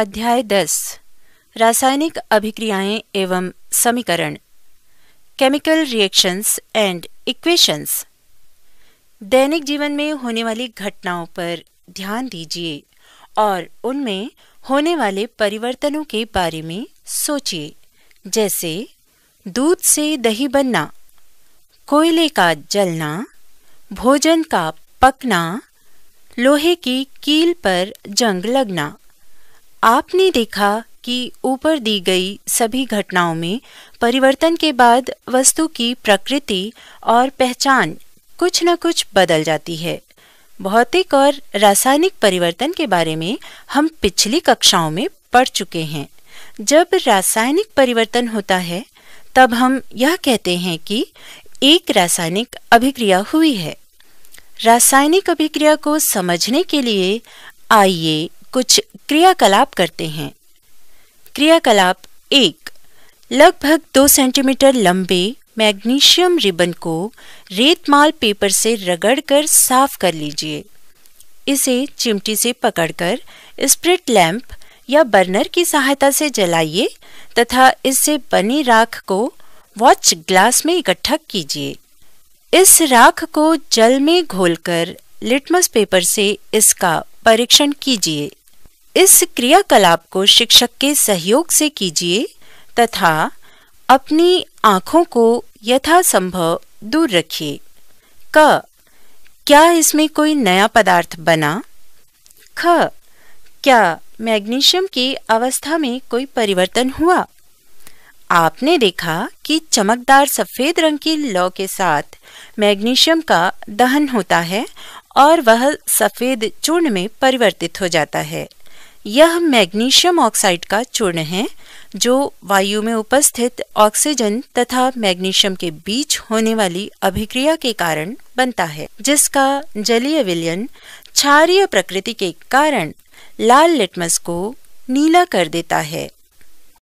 अध्याय दस रासायनिक अभिक्रियाएं एवं समीकरण केमिकल रिएक्शंस एंड इक्वेशंस दैनिक जीवन में होने वाली घटनाओं पर ध्यान दीजिए और उनमें होने वाले परिवर्तनों के बारे में सोचिए जैसे दूध से दही बनना कोयले का जलना भोजन का पकना लोहे की कील पर जंग लगना आपने देखा कि ऊपर दी गई सभी घटनाओं में परिवर्तन के बाद वस्तु की प्रकृति और पहचान कुछ न कुछ बदल जाती है भौतिक और रासायनिक परिवर्तन के बारे में हम पिछली कक्षाओं में पढ़ चुके हैं जब रासायनिक परिवर्तन होता है तब हम यह कहते हैं कि एक रासायनिक अभिक्रिया हुई है रासायनिक अभिक्रिया को समझने के लिए आइए कुछ क्रियाकलाप करते हैं क्रियाकलाप एक लगभग दो सेंटीमीटर लंबे मैग्नीशियम रिबन को रेतमाल पेपर से रगड़कर साफ कर लीजिए इसे चिमटी से पकड़कर स्प्रिट लैंप या बर्नर की सहायता से जलाइए तथा इससे बनी राख को वॉच ग्लास में इकट्ठा कीजिए इस राख को जल में घोलकर लिटमस पेपर से इसका परीक्षण कीजिए इस क्रियाकलाप को शिक्षक के सहयोग से कीजिए तथा अपनी आँखों को यथासंभव दूर रखिए क क्या इसमें कोई नया पदार्थ बना ख क्या मैग्नीशियम की अवस्था में कोई परिवर्तन हुआ आपने देखा कि चमकदार सफ़ेद रंग की लौ के साथ मैग्नीशियम का दहन होता है और वह सफ़ेद चूर्ण में परिवर्तित हो जाता है यह मैग्नीशियम ऑक्साइड का चूर्ण है जो वायु में उपस्थित ऑक्सीजन तथा मैग्नीशियम के बीच होने वाली अभिक्रिया के कारण बनता है जिसका जलीय विलयन क्षारीय प्रकृति के कारण लाल लिटमस को नीला कर देता है